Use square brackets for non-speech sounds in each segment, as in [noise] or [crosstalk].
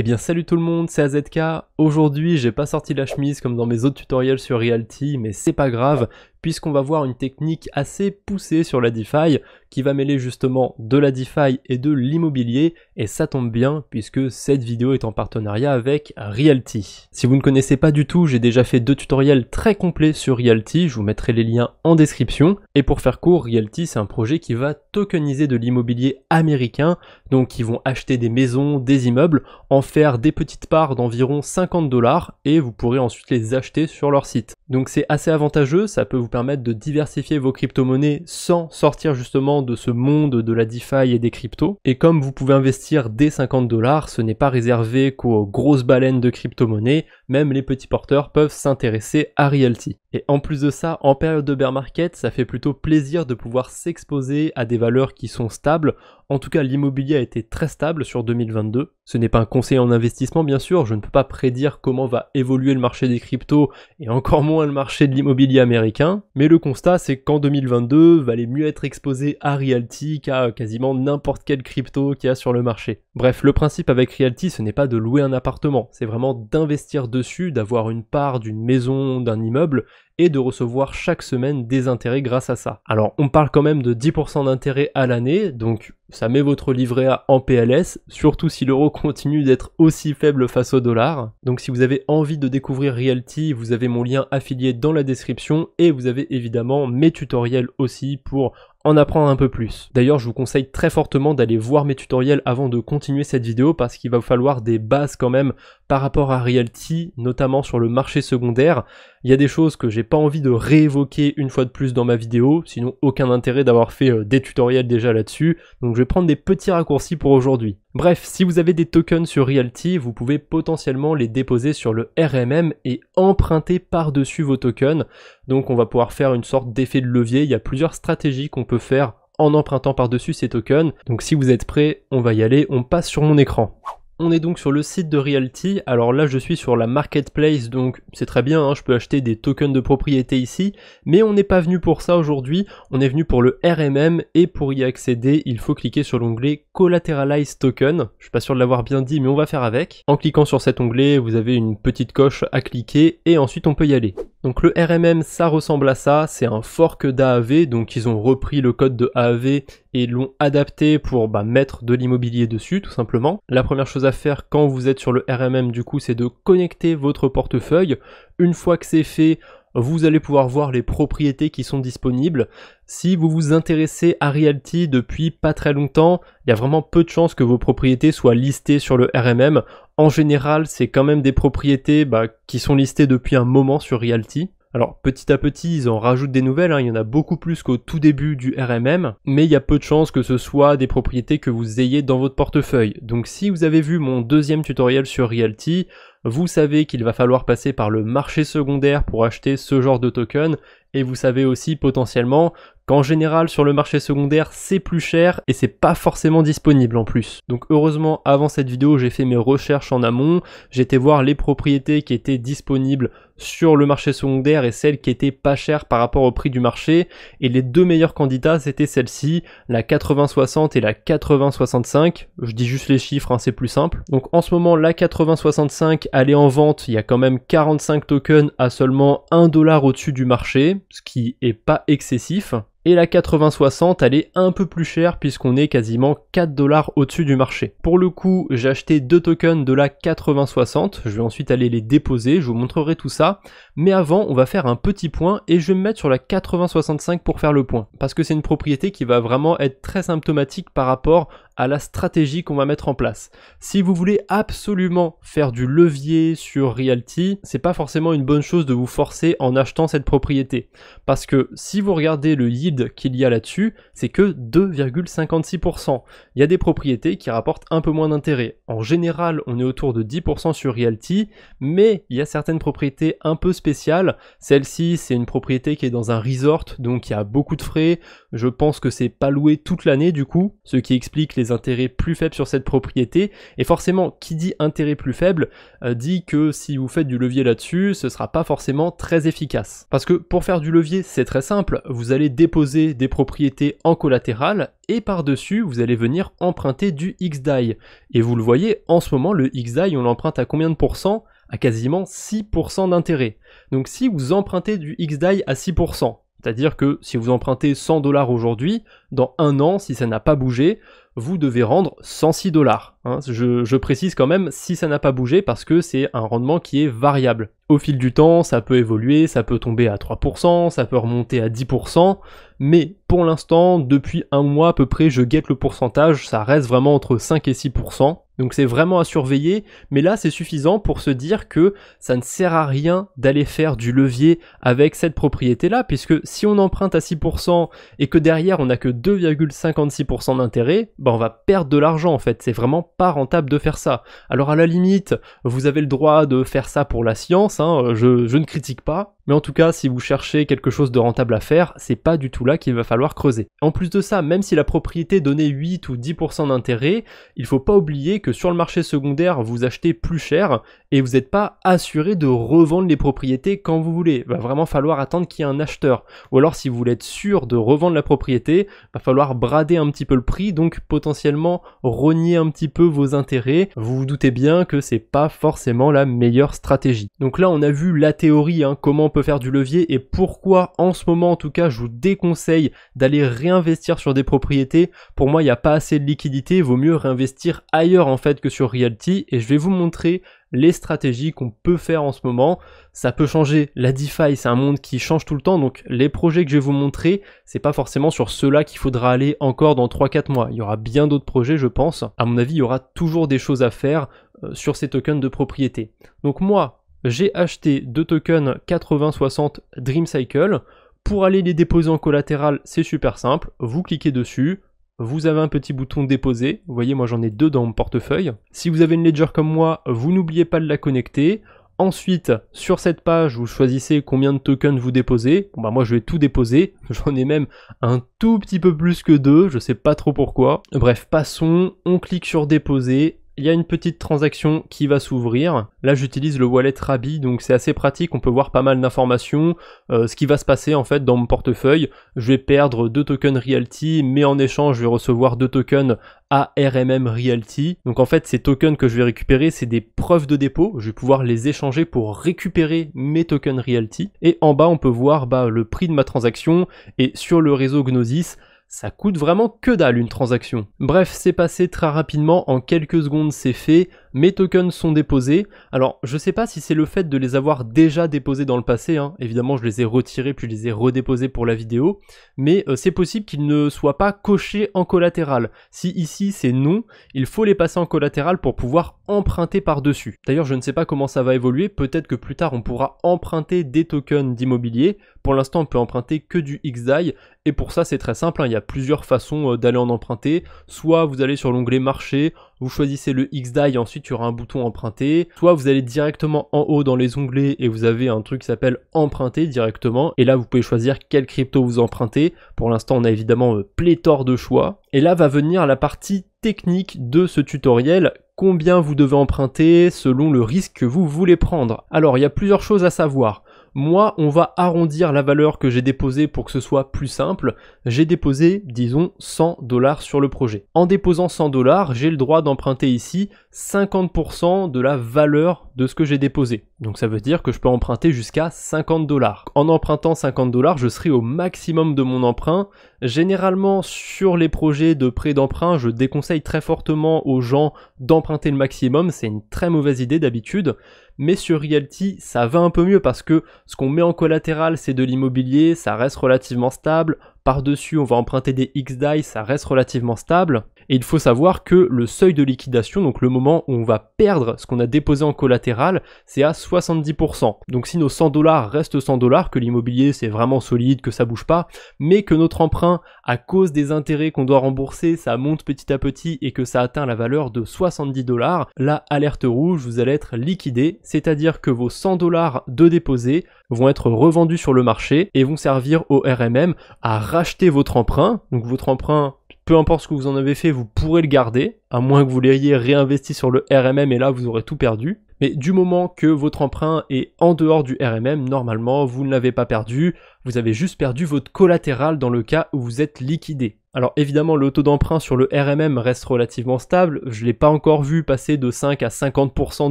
Eh bien salut tout le monde, c'est AZK. Aujourd'hui, j'ai pas sorti la chemise comme dans mes autres tutoriels sur Realty, mais c'est pas grave puisqu'on va voir une technique assez poussée sur la DeFi qui va mêler justement de la DeFi et de l'immobilier et ça tombe bien puisque cette vidéo est en partenariat avec Realty. Si vous ne connaissez pas du tout, j'ai déjà fait deux tutoriels très complets sur Realty, je vous mettrai les liens en description et pour faire court, Realty c'est un projet qui va tokeniser de l'immobilier américain, donc ils vont acheter des maisons, des immeubles, en faire des petites parts d'environ 50 dollars et vous pourrez ensuite les acheter sur leur site. Donc c'est assez avantageux, ça peut vous permettre de diversifier vos crypto-monnaies sans sortir justement de ce monde de la DeFi et des cryptos. Et comme vous pouvez investir dès 50 dollars, ce n'est pas réservé qu'aux grosses baleines de crypto-monnaies, même les petits porteurs peuvent s'intéresser à Realty. Et en plus de ça, en période de bear market, ça fait plutôt plaisir de pouvoir s'exposer à des valeurs qui sont stables en tout cas, l'immobilier a été très stable sur 2022. Ce n'est pas un conseil en investissement, bien sûr. Je ne peux pas prédire comment va évoluer le marché des cryptos et encore moins le marché de l'immobilier américain. Mais le constat, c'est qu'en 2022, valait mieux être exposé à Realty qu'à quasiment n'importe quel crypto qu'il y a sur le marché. Bref, le principe avec Realty, ce n'est pas de louer un appartement, c'est vraiment d'investir dessus, d'avoir une part d'une maison, d'un immeuble, et de recevoir chaque semaine des intérêts grâce à ça. Alors, on parle quand même de 10% d'intérêt à l'année, donc ça met votre livret A en PLS, surtout si l'euro [laughs] continue d'être aussi faible face au dollar. Donc si vous avez envie de découvrir Realty, vous avez mon lien affilié dans la description et vous avez évidemment mes tutoriels aussi pour en apprendre un peu plus. D'ailleurs, je vous conseille très fortement d'aller voir mes tutoriels avant de continuer cette vidéo parce qu'il va vous falloir des bases quand même par rapport à Realty, notamment sur le marché secondaire. Il y a des choses que j'ai pas envie de réévoquer une fois de plus dans ma vidéo, sinon aucun intérêt d'avoir fait euh, des tutoriels déjà là-dessus, donc je vais prendre des petits raccourcis pour aujourd'hui. Bref, si vous avez des tokens sur Realty, vous pouvez potentiellement les déposer sur le RMM et emprunter par-dessus vos tokens. Donc on va pouvoir faire une sorte d'effet de levier, il y a plusieurs stratégies qu'on peut faire en empruntant par-dessus ces tokens. Donc si vous êtes prêt, on va y aller, on passe sur mon écran. On est donc sur le site de Realty, alors là je suis sur la marketplace donc c'est très bien, hein, je peux acheter des tokens de propriété ici, mais on n'est pas venu pour ça aujourd'hui, on est venu pour le RMM et pour y accéder il faut cliquer sur l'onglet Collateralize Token, je suis pas sûr de l'avoir bien dit mais on va faire avec. En cliquant sur cet onglet vous avez une petite coche à cliquer et ensuite on peut y aller. Donc le RMM, ça ressemble à ça, c'est un fork d'AAV, donc ils ont repris le code de AV et l'ont adapté pour bah, mettre de l'immobilier dessus, tout simplement. La première chose à faire quand vous êtes sur le RMM, du coup, c'est de connecter votre portefeuille. Une fois que c'est fait, vous allez pouvoir voir les propriétés qui sont disponibles. Si vous vous intéressez à Realty depuis pas très longtemps, il y a vraiment peu de chances que vos propriétés soient listées sur le RMM en général, c'est quand même des propriétés bah, qui sont listées depuis un moment sur Realty. Alors petit à petit, ils en rajoutent des nouvelles, hein. il y en a beaucoup plus qu'au tout début du RMM, mais il y a peu de chances que ce soit des propriétés que vous ayez dans votre portefeuille. Donc si vous avez vu mon deuxième tutoriel sur Realty, vous savez qu'il va falloir passer par le marché secondaire pour acheter ce genre de token et vous savez aussi potentiellement qu'en général sur le marché secondaire c'est plus cher et c'est pas forcément disponible en plus. Donc heureusement avant cette vidéo j'ai fait mes recherches en amont, j'étais voir les propriétés qui étaient disponibles sur le marché secondaire et celles qui étaient pas chères par rapport au prix du marché et les deux meilleurs candidats c'était celle-ci, la 8060 et la 8065, je dis juste les chiffres hein, c'est plus simple. Donc en ce moment la 8065 elle est en vente, il y a quand même 45 tokens à seulement 1 dollar au-dessus du marché, ce qui est pas excessif. Et la 8060, elle est un peu plus chère puisqu'on est quasiment 4 dollars au-dessus du marché. Pour le coup, j'ai acheté deux tokens de la 8060. Je vais ensuite aller les déposer, je vous montrerai tout ça. Mais avant, on va faire un petit point et je vais me mettre sur la 8065 pour faire le point. Parce que c'est une propriété qui va vraiment être très symptomatique par rapport à la stratégie qu'on va mettre en place. Si vous voulez absolument faire du levier sur Realty, c'est pas forcément une bonne chose de vous forcer en achetant cette propriété. Parce que si vous regardez le yield qu'il y a là-dessus, c'est que 2,56%. Il y a des propriétés qui rapportent un peu moins d'intérêt. En général, on est autour de 10% sur Realty, mais il y a certaines propriétés un peu spéciales. Celle-ci, c'est une propriété qui est dans un resort, donc il y a beaucoup de frais. Je pense que c'est pas loué toute l'année du coup, ce qui explique les intérêts plus faibles sur cette propriété. Et forcément, qui dit intérêt plus faible euh, dit que si vous faites du levier là-dessus, ce sera pas forcément très efficace. Parce que pour faire du levier, c'est très simple. Vous allez déposer des propriétés en collatéral et par-dessus, vous allez venir emprunter du XDAI. Et vous le voyez, en ce moment, le XDAI, on l'emprunte à combien de pourcents à quasiment 6% d'intérêt. Donc si vous empruntez du XDAI à 6%, c'est-à-dire que si vous empruntez 100 dollars aujourd'hui, dans un an, si ça n'a pas bougé, vous devez rendre 106 dollars. Hein. Je, je, précise quand même si ça n'a pas bougé parce que c'est un rendement qui est variable. Au fil du temps, ça peut évoluer, ça peut tomber à 3%, ça peut remonter à 10%, mais pour l'instant, depuis un mois à peu près, je guette le pourcentage, ça reste vraiment entre 5 et 6%. Donc c'est vraiment à surveiller, mais là c'est suffisant pour se dire que ça ne sert à rien d'aller faire du levier avec cette propriété-là, puisque si on emprunte à 6% et que derrière on n'a que 2,56% d'intérêt, ben on va perdre de l'argent en fait, c'est vraiment pas rentable de faire ça. Alors à la limite, vous avez le droit de faire ça pour la science, hein, je, ne critique pas, mais en tout cas, si vous cherchez quelque chose de rentable à faire, c'est pas du tout là qu'il va falloir creuser. En plus de ça, même si la propriété donnait 8 ou 10% d'intérêt, il faut pas oublier que sur le marché secondaire, vous achetez plus cher et vous n'êtes pas assuré de revendre les propriétés quand vous voulez. Il va vraiment falloir attendre qu'il y ait un acheteur. Ou alors si vous voulez être sûr de revendre la propriété, il va falloir brader un petit peu le prix, donc potentiellement rogner un petit peu vos intérêts. Vous vous doutez bien que c'est pas forcément la meilleure stratégie. Donc là on a vu la théorie, hein, comment on peut faire du levier et pourquoi en ce moment en tout cas je vous déconseille d'aller réinvestir sur des propriétés. Pour moi il n'y a pas assez de liquidité, il vaut mieux réinvestir ailleurs en fait que sur Realty et je vais vous montrer les stratégies qu'on peut faire en ce moment. Ça peut changer. La DeFi, c'est un monde qui change tout le temps. Donc, les projets que je vais vous montrer, c'est pas forcément sur ceux-là qu'il faudra aller encore dans 3-4 mois. Il y aura bien d'autres projets, je pense. À mon avis, il y aura toujours des choses à faire euh, sur ces tokens de propriété. Donc, moi, j'ai acheté deux tokens 80-60 Dream Cycle. Pour aller les déposer en collatéral, c'est super simple. Vous cliquez dessus vous avez un petit bouton déposer. Vous voyez, moi j'en ai deux dans mon portefeuille. Si vous avez une ledger comme moi, vous n'oubliez pas de la connecter. Ensuite, sur cette page, vous choisissez combien de tokens vous déposez. bah moi, je vais tout déposer. [laughs] J'en ai même un tout petit peu plus que deux. Je sais pas trop pourquoi. Bref, passons. On clique sur déposer il y a une petite transaction qui va s'ouvrir. Là, j'utilise le wallet Rabi, donc c'est assez pratique. On peut voir pas mal d'informations. Euh, ce qui va se passer en fait dans mon portefeuille, je vais perdre deux tokens Realty, mais en échange, je vais recevoir deux tokens ARMM Realty. Donc en fait, ces tokens que je vais récupérer, c'est des preuves de dépôt. Je vais pouvoir les échanger pour récupérer mes tokens Realty. Et en bas, on peut voir bah, le prix de ma transaction. Et sur le réseau Gnosis, ça coûte vraiment que dalle une transaction. Bref, c'est passé très rapidement, en quelques secondes c'est fait, mes tokens sont déposés. Alors, je ne sais pas si c'est le fait de les avoir déjà déposés dans le passé, hein. évidemment je les ai retirés puis je les ai redéposés pour la vidéo, mais euh, c'est possible qu'ils ne soient pas cochés en collatéral. Si ici c'est non, il faut les passer en collatéral pour pouvoir emprunter par-dessus. D'ailleurs, je ne sais pas comment ça va évoluer, peut-être que plus tard on pourra emprunter des tokens d'immobilier. Pour l'instant, on peut emprunter que du XDAI, et pour ça c'est très simple, hein. il y a plusieurs façons euh, d'aller en emprunter. Soit vous allez sur l'onglet marché, vous choisissez le x et ensuite il y aura un bouton emprunter. Soit vous allez directement en haut dans les onglets et vous avez un truc qui s'appelle emprunter directement. Et là, vous pouvez choisir quelle crypto vous empruntez. Pour l'instant, on a évidemment euh, pléthore de choix. Et là va venir la partie technique de ce tutoriel, combien vous devez emprunter selon le risque que vous voulez prendre. Alors il y a plusieurs choses à savoir moi, on va arrondir la valeur que j'ai déposée pour que ce soit plus simple. J'ai déposé, disons, 100 dollars sur le projet. En déposant 100 dollars, j'ai le droit d'emprunter ici 50% de la valeur de ce que j'ai déposé. Donc ça veut dire que je peux emprunter jusqu'à 50 dollars. En empruntant 50 dollars, je serai au maximum de mon emprunt. Généralement, sur les projets de prêt d'emprunt, je déconseille très fortement aux gens d'emprunter le maximum. C'est une très mauvaise idée d'habitude mais sur Realty ça va un peu mieux parce que ce qu'on met en collatéral c'est de l'immobilier, ça reste relativement stable, par-dessus on va emprunter des XDAI, ça reste relativement stable, et il faut savoir que le seuil de liquidation, donc le moment où on va perdre ce qu'on a déposé en collatéral, c'est à 70%. Donc si nos 100 dollars restent 100 dollars, que l'immobilier c'est vraiment solide, que ça bouge pas, mais que notre emprunt, à cause des intérêts qu'on doit rembourser, ça monte petit à petit et que ça atteint la valeur de 70 dollars, là, alerte rouge, vous allez être liquidé, c'est-à-dire que vos 100 dollars de déposés vont être revendus sur le marché et vont servir au RMM à racheter votre emprunt. Donc votre emprunt peu importe ce que vous en avez fait, vous pourrez le garder, à moins que vous l'ayez réinvesti sur le RMM et là vous aurez tout perdu. Mais du moment que votre emprunt est en dehors du RMM, normalement, vous ne l'avez pas perdu, vous avez juste perdu votre collatéral dans le cas où vous êtes liquidé. Alors évidemment, le taux d'emprunt sur le RMM reste relativement stable, je ne l'ai pas encore vu passer de 5 à 50%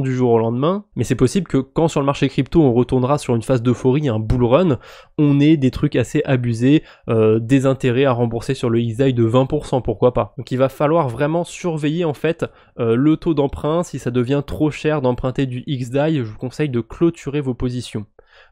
du jour au lendemain, mais c'est possible que quand sur le marché crypto on retournera sur une phase d'euphorie, un bull run, on ait des trucs assez abusés, euh, des intérêts à rembourser sur le XI de 20%, pourquoi pas. Donc il va falloir vraiment surveiller en fait euh, le taux d'emprunt, si ça devient trop cher d'emprunter du XDAI, je vous conseille de clôturer vos positions.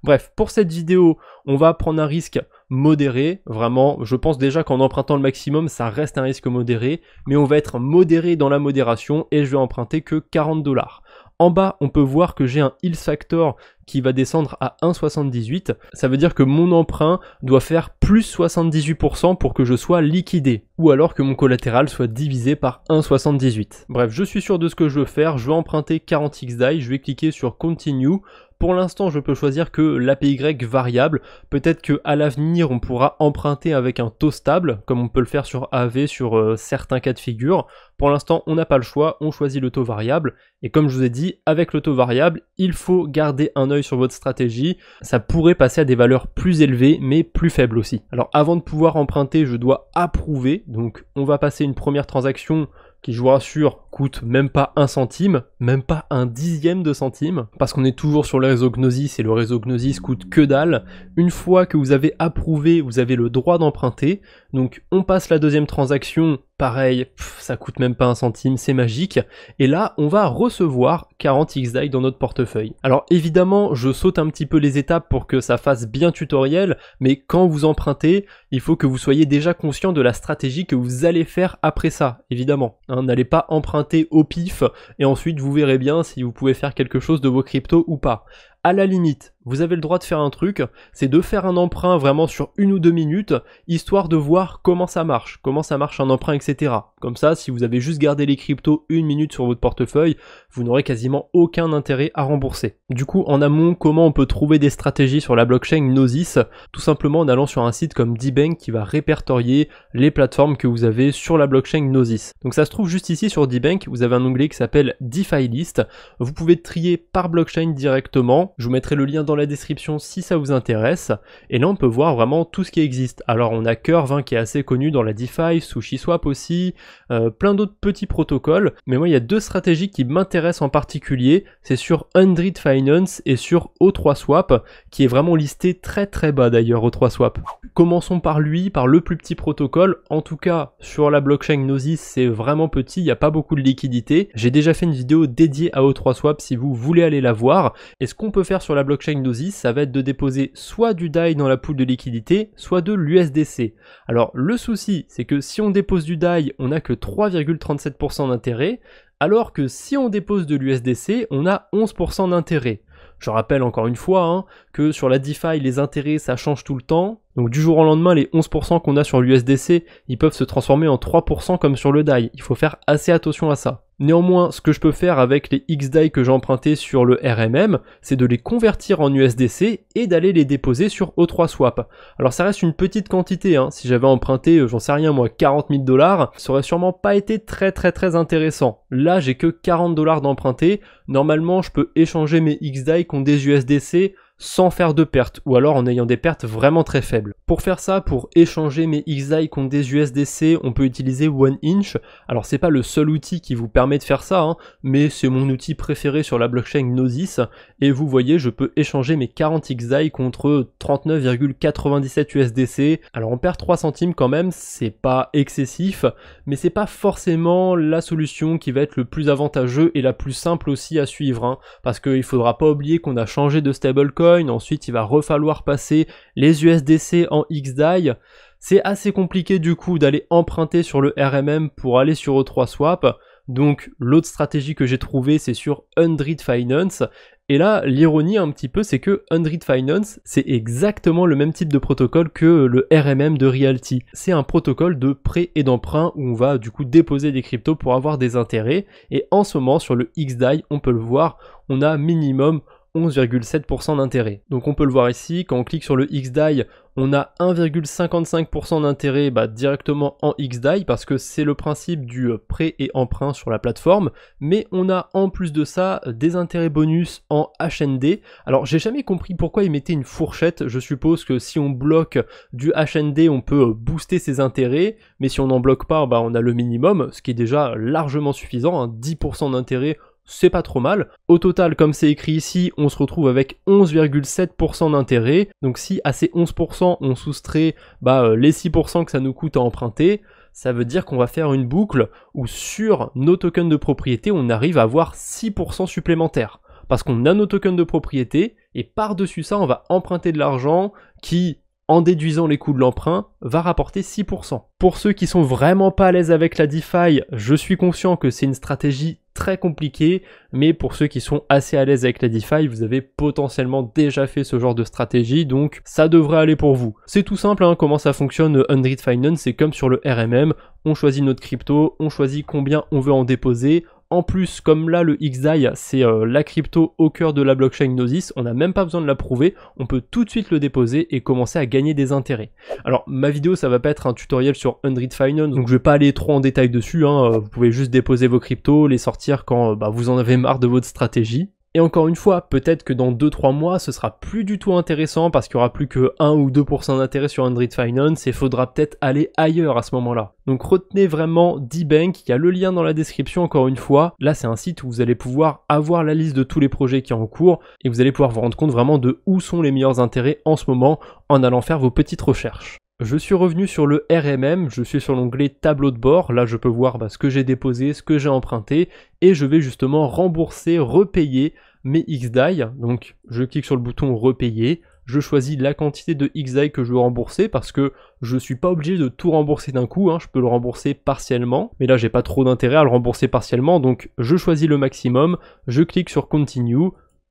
Bref, pour cette vidéo, on va prendre un risque modéré. Vraiment, je pense déjà qu'en empruntant le maximum, ça reste un risque modéré, mais on va être modéré dans la modération et je vais emprunter que 40 dollars. En bas, on peut voir que j'ai un heal factor qui va descendre à 1,78. Ça veut dire que mon emprunt doit faire plus 78% pour que je sois liquidé. Ou alors que mon collatéral soit divisé par 1,78. Bref, je suis sûr de ce que je veux faire. Je vais emprunter 40x DAI. Je vais cliquer sur Continue. Pour l'instant, je peux choisir que l'APY variable. Peut-être que à l'avenir, on pourra emprunter avec un taux stable, comme on peut le faire sur AV sur euh, certains cas de figure. Pour l'instant, on n'a pas le choix, on choisit le taux variable. Et comme je vous ai dit, avec le taux variable, il faut garder un œil sur votre stratégie. Ça pourrait passer à des valeurs plus élevées, mais plus faibles aussi. Alors avant de pouvoir emprunter, je dois approuver. Donc on va passer une première transaction qui, je vous rassure, coûte même pas un centime, même pas un dixième de centime, parce qu'on est toujours sur le réseau Gnosis et le réseau Gnosis coûte que dalle. Une fois que vous avez approuvé, vous avez le droit d'emprunter. Donc on passe la deuxième transaction, pareil, ça coûte même pas un centime, c'est magique. Et là, on va recevoir 40 XDAI dans notre portefeuille. Alors évidemment, je saute un petit peu les étapes pour que ça fasse bien tutoriel, mais quand vous empruntez, il faut que vous soyez déjà conscient de la stratégie que vous allez faire après ça, évidemment. Hein, n'allez pas emprunter au pif et ensuite vous verrez bien si vous pouvez faire quelque chose de vos cryptos ou pas à la limite, vous avez le droit de faire un truc, c'est de faire un emprunt vraiment sur une ou deux minutes, histoire de voir comment ça marche, comment ça marche un emprunt, etc. Comme ça, si vous avez juste gardé les cryptos une minute sur votre portefeuille, vous n'aurez quasiment aucun intérêt à rembourser. Du coup, en amont, comment on peut trouver des stratégies sur la blockchain Gnosis Tout simplement en allant sur un site comme Dbank qui va répertorier les plateformes que vous avez sur la blockchain Gnosis. Donc ça se trouve juste ici sur Dbank, vous avez un onglet qui s'appelle DeFi List. Vous pouvez trier par blockchain directement je vous mettrai le lien dans la description si ça vous intéresse. Et là, on peut voir vraiment tout ce qui existe. Alors, on a Curve 20 hein, qui est assez connu dans la DeFi, SushiSwap aussi, euh, plein d'autres petits protocoles. Mais moi, il y a deux stratégies qui m'intéressent en particulier. C'est sur 100 Finance et sur O3Swap, qui est vraiment listé très très bas d'ailleurs, O3Swap. Commençons par lui, par le plus petit protocole. En tout cas, sur la blockchain Gnosis, c'est vraiment petit, il n'y a pas beaucoup de liquidité. J'ai déjà fait une vidéo dédiée à O3Swap si vous voulez aller la voir. est ce qu'on faire sur la blockchain d'OSI, ça va être de déposer soit du DAI dans la poule de liquidité, soit de l'USDC. Alors le souci, c'est que si on dépose du DAI, on n'a que 3,37% d'intérêt, alors que si on dépose de l'USDC, on a 11% d'intérêt. Je rappelle encore une fois hein, que sur la DeFi, les intérêts, ça change tout le temps. Donc du jour au lendemain, les 11% qu'on a sur l'USDC, ils peuvent se transformer en 3% comme sur le DAI. Il faut faire assez attention à ça. Néanmoins, ce que je peux faire avec les XDAI que j'ai empruntés sur le RMM, c'est de les convertir en USDC et d'aller les déposer sur O3Swap. Alors ça reste une petite quantité, hein. si j'avais emprunté, euh, j'en sais rien moi, 40 000 dollars, ça aurait sûrement pas été très très très intéressant. Là, j'ai que 40 dollars d'emprunté, normalement je peux échanger mes XDAI contre des USDC sans faire de pertes ou alors en ayant des pertes vraiment très faibles. Pour faire ça, pour échanger mes XI contre des USDC, on peut utiliser 1inch. Alors c'est pas le seul outil qui vous permet de faire ça, hein, mais c'est mon outil préféré sur la blockchain Gnosis. Et vous voyez, je peux échanger mes 40 XAI contre 39,97 USDC. Alors on perd 3 centimes quand même, c'est pas excessif, mais c'est pas forcément la solution qui va être le plus avantageux et la plus simple aussi à suivre, hein, parce qu'il faudra pas oublier qu'on a changé de stablecoin ensuite il va refalloir passer les USDC en XDAI. C'est assez compliqué du coup d'aller emprunter sur le RMM pour aller sur e 3 Swap. Donc l'autre stratégie que j'ai trouvé c'est sur Hundred Finance. Et là, l'ironie un petit peu, c'est que Hundred Finance, c'est exactement le même type de protocole que le RMM de Realty. C'est un protocole de prêt et d'emprunt où on va du coup déposer des cryptos pour avoir des intérêts. Et en ce moment, sur le XDAI, on peut le voir, on a minimum 11,7% d'intérêt. Donc on peut le voir ici, quand on clique sur le XDAI, on a 1,55% d'intérêt bah, directement en XDAI parce que c'est le principe du euh, prêt et emprunt sur la plateforme, mais on a en plus de ça des intérêts bonus en HND. Alors j'ai jamais compris pourquoi ils mettaient une fourchette, je suppose que si on bloque du HND on peut euh, booster ses intérêts, mais si on n'en bloque pas bah, on a le minimum, ce qui est déjà largement suffisant, 10% hein. d'intérêt c'est pas trop mal. Au total, comme c'est écrit ici, on se retrouve avec 11,7% d'intérêt. Donc si à ces 11%, on soustrait bah, euh, les 6% que ça nous coûte à emprunter, ça veut dire qu'on va faire une boucle où sur nos tokens de propriété, on arrive à avoir 6% supplémentaires. Parce qu'on a nos tokens de propriété, et par-dessus ça, on va emprunter de l'argent qui, en déduisant les coûts de l'emprunt, va rapporter 6%. Pour ceux qui sont vraiment pas à l'aise avec la DeFi, je suis conscient que c'est une stratégie très compliqué, mais pour ceux qui sont assez à l'aise avec la DeFi, vous avez potentiellement déjà fait ce genre de stratégie, donc ça devrait aller pour vous. C'est tout simple, hein, comment ça fonctionne 100 euh, Finance, c'est comme sur le RMM, on choisit notre crypto, on choisit combien on veut en déposer, en plus, comme là, le XDAI, c'est euh, la crypto au cœur de la blockchain Gnosis, on n'a même pas besoin de la prouver, on peut tout de suite le déposer et commencer à gagner des intérêts. Alors, ma vidéo, ça va pas être un tutoriel sur 100 Finance, donc je vais pas aller trop en détail dessus, hein, euh, vous pouvez juste déposer vos cryptos, les sortir quand euh, bah, vous en avez marre de votre stratégie. Et encore une fois, peut-être que dans 2-3 mois, ce sera plus du tout intéressant parce qu'il n'y aura plus que 1 ou 2% d'intérêt sur Android Finance et faudra peut-être aller ailleurs à ce moment-là. Donc retenez vraiment D-Bank, il y a le lien dans la description encore une fois. Là, c'est un site où vous allez pouvoir avoir la liste de tous les projets qui sont en cours et vous allez pouvoir vous rendre compte vraiment de où sont les meilleurs intérêts en ce moment en allant faire vos petites recherches. Je suis revenu sur le RMM, je suis sur l'onglet tableau de bord, là je peux voir bah, ce que j'ai déposé, ce que j'ai emprunté, et je vais justement rembourser, repayer mes XDAI. Donc je clique sur le bouton repayer, je choisis la quantité de XDAI que je veux rembourser parce que je ne suis pas obligé de tout rembourser d'un coup, hein. je peux le rembourser partiellement, mais là j'ai pas trop d'intérêt à le rembourser partiellement, donc je choisis le maximum, je clique sur continue,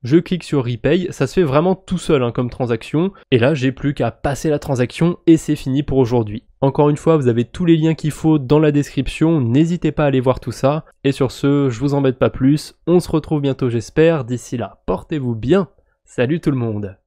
je clique sur Repay, ça se fait vraiment tout seul hein, comme transaction, et là j'ai plus qu'à passer la transaction et c'est fini pour aujourd'hui. Encore une fois, vous avez tous les liens qu'il faut dans la description, n'hésitez pas à aller voir tout ça, et sur ce, je vous embête pas plus, on se retrouve bientôt j'espère, d'ici là, portez-vous bien, salut tout le monde